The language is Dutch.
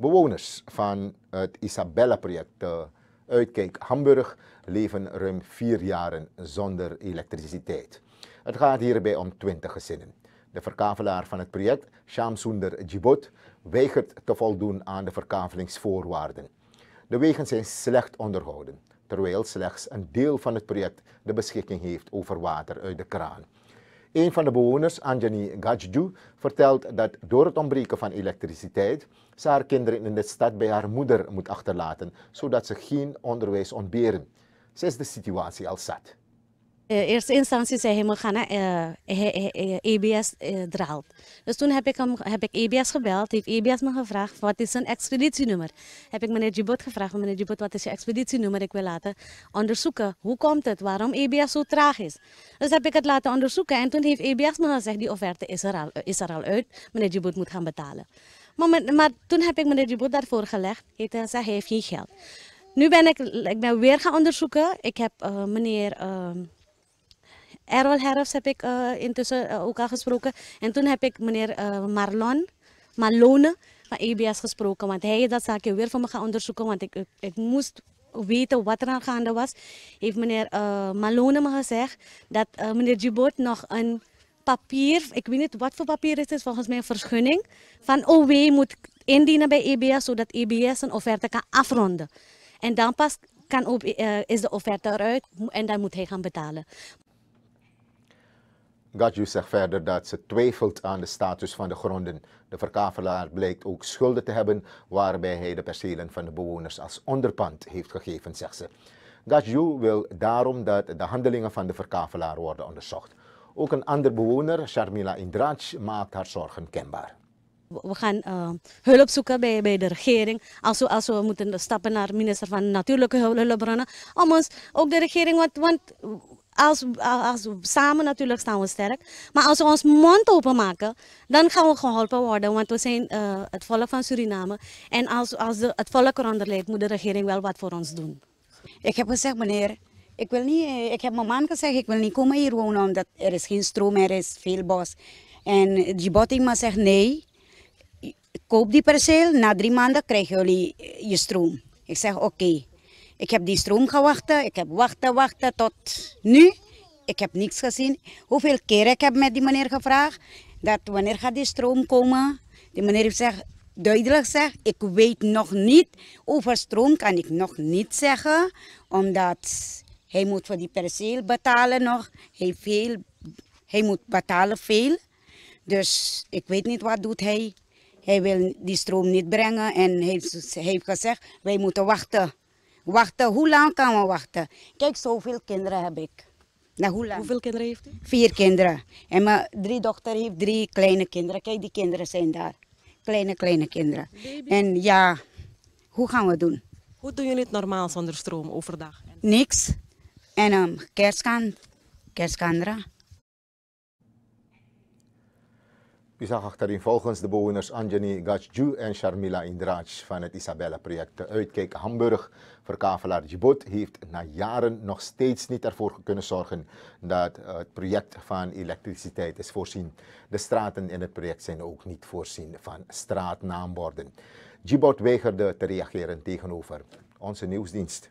Bewoners van het Isabella-project eh, Uitkijk Hamburg leven ruim vier jaren zonder elektriciteit. Het gaat hierbij om 20 gezinnen. De verkavelaar van het project, Shamsunder Djibout, weigert te voldoen aan de verkavelingsvoorwaarden. De wegen zijn slecht onderhouden, terwijl slechts een deel van het project de beschikking heeft over water uit de kraan. Een van de bewoners, Anjani Gajdu, vertelt dat door het ontbreken van elektriciteit ze haar kinderen in de stad bij haar moeder moet achterlaten, zodat ze geen onderwijs ontberen. Ze is de situatie al zat. Eh, eerste instantie zei hij, we gaan naar EBS eh, e eh, draalt. Dus toen heb ik, hem, heb ik EBS gebeld, heeft EBS me gevraagd, wat is zijn expeditienummer? Heb ik meneer Djibout gevraagd, meneer Djibout wat is je expeditienummer? Ik wil laten onderzoeken, hoe komt het, waarom EBS zo traag is? Dus heb ik het laten onderzoeken en toen heeft EBS me gezegd, die offerte is er al, is er al uit, meneer Djibout moet gaan betalen. Maar, maar toen heb ik meneer Djibout daarvoor gelegd, heeft hij gezegd, hij heeft geen geld. Nu ben ik, ik ben weer gaan onderzoeken. Ik heb meneer ehm, Errol Harris heb ik eh, intussen eh, ook al gesproken. En toen heb ik meneer eh, Marlon, Malone van EBS gesproken. Want hij heeft dat zaakje weer voor me gaan onderzoeken. Want ik, ik, moest weten wat er aan gaande was. Heeft meneer Malone me gezegd dat meneer Djibout nog een papier, ik weet niet wat voor papier het is, volgens mij een vergunning, van OW moet indienen bij EBS, zodat EBS een offerte kan afronden. En dan pas kan, is de offerte eruit en dan moet hij gaan betalen. Gadju zegt verder dat ze twijfelt aan de status van de gronden. De verkavelaar blijkt ook schulden te hebben waarbij hij de percelen van de bewoners als onderpand heeft gegeven, zegt ze. Gadju wil daarom dat de handelingen van de verkavelaar worden onderzocht. Ook een ander bewoner, Sharmila Indraj, maakt haar zorgen kenbaar. We gaan eh, hulp zoeken bij, bij de regering. Als we, als we moeten stappen naar minister van Natuurlijke Hulpbronnen. Om ons, ook de regering, want als, als, samen natuurlijk staan we sterk. Maar als we ons mond openmaken, dan gaan we geholpen worden. Want we zijn uh, het volk van Suriname. En als, als het volk eronder leidt, moet de regering wel wat voor ons doen. Ik heb gezegd, meneer, ik, wil niet, eh, ik heb mijn man gezegd, ik wil niet komen hier wonen. Omdat er is geen stroom, er is veel bos. En Djibouti maar zegt, nee, koop die perceel. Na drie maanden krijgen jullie eh, je stroom. Ik zeg, oké. Ik heb die stroom gewacht. ik heb wachten, wachten tot nu. Ik heb niks gezien. Hoeveel keer ik heb met die meneer gevraagd dat wanneer gaat die stroom komen. Die meneer heeft gezegd, duidelijk zeg, ik weet nog niet. Over stroom kan ik nog niet zeggen, omdat hij moet voor die perceel betalen nog. Hij, veel, hij moet betalen veel. Dus ik weet niet wat doet hij. Hij wil die stroom niet brengen en hij heeft gezegd, wij moeten wachten. Wachten, hoe lang kan we wachten? Kijk, zoveel kinderen heb ik. Nou, hoe lang? Hoeveel kinderen heeft u? Vier kinderen. En mijn drie dochter heeft drie kleine kinderen. Kijk, die kinderen zijn daar. Kleine, kleine kinderen. En ja, hoe gaan we doen? Hoe doen jullie het normaal zonder stroom overdag? Niks. En um, ehm, kerstkant, kerstkandra. zag achterin volgens de bewoners Anjani Gajju en Sharmila Indraj van het Isabella-project de Uitkijk Hamburg. Verkavelaar Djibout heeft na jaren nog steeds niet ervoor kunnen zorgen dat het project van elektriciteit is voorzien. De straten in het project zijn ook niet voorzien van straatnaamborden. Djibout weigerde te reageren tegenover onze nieuwsdienst.